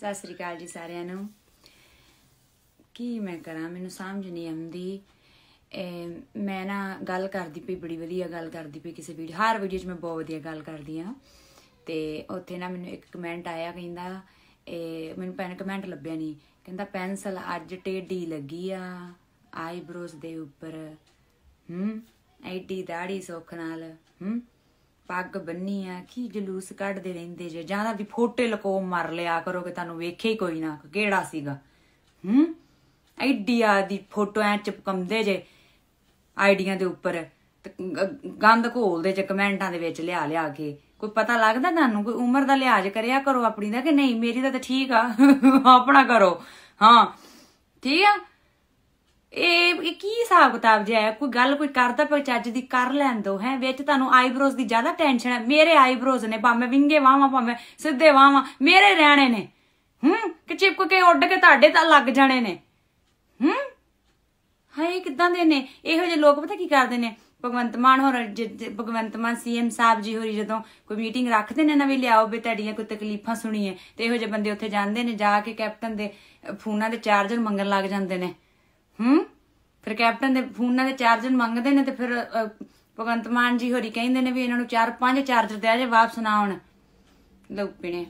ਸਤਿ ਸ੍ਰੀ ਅਕਾਲ ਜੀ ਸਾਰਿਆਂ ਨੂੰ ਕੀ ਮੈਂ ਕਰਾਂ ਮੈਨੂੰ ਸਮਝ ਨਹੀਂ ਆਉਂਦੀ ਮੈਂ ਨਾ ਗੱਲ ਕਰਦੀ ਪਈ ਬੜੀ ਵਧੀਆ ਗੱਲ ਕਰਦੀ ਪਈ ਕਿਸੇ ਵੀਡੀਓ ਹਰ ਵੀਡੀਓ 'ਚ ਮੈਂ ਬਹੁਤ ਵਧੀਆ ਗੱਲ ਕਰਦੀ ਆ ਤੇ ਉੱਥੇ ਨਾ ਮੈਨੂੰ ਇੱਕ ਕਮੈਂਟ ਆਇਆ ਕਹਿੰਦਾ ਇਹ ਮੈਨੂੰ ਪੈਨ ਕਮੈਂਟ ਲੱਭਿਆ ਨਹੀਂ ਕਹਿੰਦਾ ਪੈਨਸਲ ਅੱਜ ਟੇਢੀ ਲੱਗੀ ਆ ਆਈਬ੍ਰੋਸ ਦੇ ਉੱਪਰ ਹੂੰ ਐਡੀ ਦਾੜੀ ਸੋਖ ਨਾਲ ਹੂੰ ਪੱਗ ਬੰਨੀ ਆ ਕੀ ਜਲੂਸ ਕੱਢਦੇ ਰਹਿੰਦੇ ਜੇ ਜਾਂ ਤਾਂ ਵੀ ਫੋਟੇ ਲਕੋ ਮਰ ਲਿਆ ਕਰੋ ਕਿ ਤੁਹਾਨੂੰ ਵੇਖੇ ਹੀ ਕੋਈ ਨਾ ਕਿਹੜਾ ਸੀਗਾ ਹੂੰ ਆਈਡੀਆ ਦੀ ਫੋਟੋ ਐ ਚਿਪਕਮਦੇ ਜੇ ਆਈਡੀਆਂ ਦੇ ਉੱਪਰ ਗੰਦ ਘੋਲਦੇ ਚ ਕਮੈਂਟਾਂ ਦੇ ਵਿੱਚ ਲਿਆ ਲਿਆ ਕੇ ਕੋਈ ਪਤਾ ਲੱਗਦਾ ਤੁਹਾਨੂੰ ਕੋਈ ਉਮਰ ਦਾ ਲਿਹਾਜ਼ ਕਰਿਆ ਕਰੋ ਆਪਣੀ ਦਾ ਕਿ ਨਹੀਂ ਮੇਰੀ ਦਾ ਤਾਂ ਠੀਕ ਆ ਆਪਣਾ ਕਰੋ ਹਾਂ ਠੀਕ ਆ ਇਹ ਕੀ ਹਿਸਾਬ ਕਿਤਾਬ ਜਿਹਾ ਹੈ ਕੋਈ ਗੱਲ ਕੋਈ ਕਰਦਾ ਪਰ ਚੱਜ ਦੀ ਕਰ ਲੈਣ ਦੋ ਹੈ ਵਿੱਚ ਤੁਹਾਨੂੰ ਆਈਬ੍ਰੋਜ਼ ਦੀ ਜ਼ਿਆਦਾ ਟੈਨਸ਼ਨ ਹੈ ਮੇਰੇ ਆਈਬ੍ਰੋਜ਼ ਨੇ ਭਾਵੇਂ ਵਿੰਗੇ ਵਾਵਾ ਭਾਵੇਂ ਸਿੱਧੇ ਵਾਵਾ ਮੇਰੇ ਰਹਿਣੇ ਨੇ ਹੂੰ ਕਿ ਚਿਪਕ ਕੇ ਉੱਡ ਕੇ ਤੁਹਾਡੇ ਤਾਂ ਲੱਗ ਜਾਣੇ ਨੇ ਹੂੰ ਹਾਏ ਕਿਦਾਂ ਦੇ ਨੇ ਇਹੋ ਜਿਹੇ ਲੋਕ ਪਤਾ ਕੀ ਕਰਦੇ ਨੇ ਭਗਵੰਤ ਮਾਨ ਹੋਰ ਭਗਵੰਤ ਮਾਨ ਸੀਐਮ ਸਾਹਿਬ ਜੀ ਹੋਰੀ ਜਦੋਂ ਕੋਈ ਮੀਟਿੰਗ ਰੱਖਦੇ ਨੇ ਨਾ ਵੀ ਲਿਆਓ ਵੀ ਤੁਹਾਡੀਆਂ ਕੋਈ ਤਕਲੀਫਾਂ ਸੁਣੀਏ ਤੇ ਇਹੋ ਜਿਹੇ ਬੰਦੇ ਉੱਥੇ ਜਾਂਦੇ ਨੇ ਜਾ ਕੇ ਕੈਪਟਨ ਦੇ ਫੋਨਾਂ ਦੇ ਚਾਰਜਰ ਮੰਗਣ ਲੱਗ ਜਾਂਦੇ ਨੇ ਹੂੰ ਫਿਰ ਕੈਪਟਨ ਦੇ ਫੋਨਾਂ ਦੇ ਚਾਰਜਰ ਮੰਗਦੇ ਨੇ ਤੇ ਫਿਰ ਭਗਵੰਤ ਮਾਨ ਜੀ ਹੋਰੀ ਕਹਿੰਦੇ ਨੇ ਵੀ ਇਹਨਾਂ ਨੂੰ ਚਾਰ ਪੰਜ ਚਾਰਜਰ ਦੇ ਆ ਜੇ ਵਾਪਸ ਨਾ ਆਉਣ ਲੋਕ ਪਿਣੇ